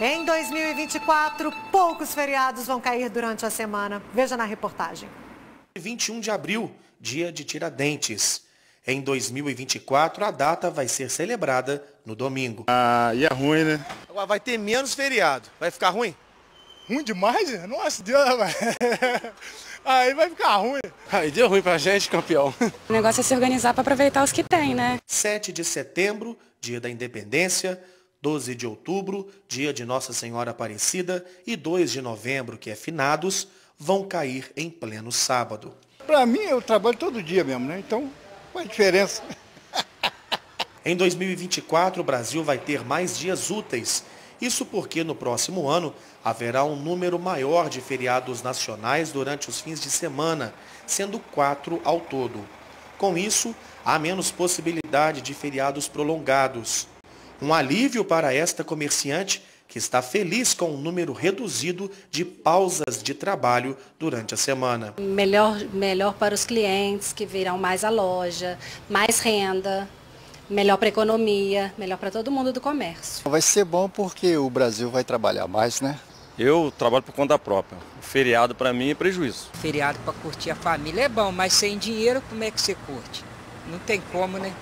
Em 2024, poucos feriados vão cair durante a semana. Veja na reportagem. 21 de abril, dia de Tiradentes. Em 2024, a data vai ser celebrada no domingo. Ah, e é ruim, né? Agora vai ter menos feriado. Vai ficar ruim? Ruim demais? Né? Nossa, Deus, Aí vai ficar ruim. Aí deu ruim pra gente, campeão. O negócio é se organizar para aproveitar os que tem, né? 7 de setembro, dia da independência, 12 de outubro, dia de Nossa Senhora Aparecida, e 2 de novembro, que é finados, vão cair em pleno sábado. Para mim, eu trabalho todo dia mesmo, né? Então, qual a diferença? em 2024, o Brasil vai ter mais dias úteis. Isso porque no próximo ano haverá um número maior de feriados nacionais durante os fins de semana, sendo quatro ao todo. Com isso, há menos possibilidade de feriados prolongados. Um alívio para esta comerciante que está feliz com o um número reduzido de pausas de trabalho durante a semana. Melhor, melhor para os clientes que virão mais à loja, mais renda, melhor para a economia, melhor para todo mundo do comércio. Vai ser bom porque o Brasil vai trabalhar mais, né? Eu trabalho por conta própria. O feriado para mim é prejuízo. Feriado para curtir a família é bom, mas sem dinheiro como é que você curte? Não tem como, né?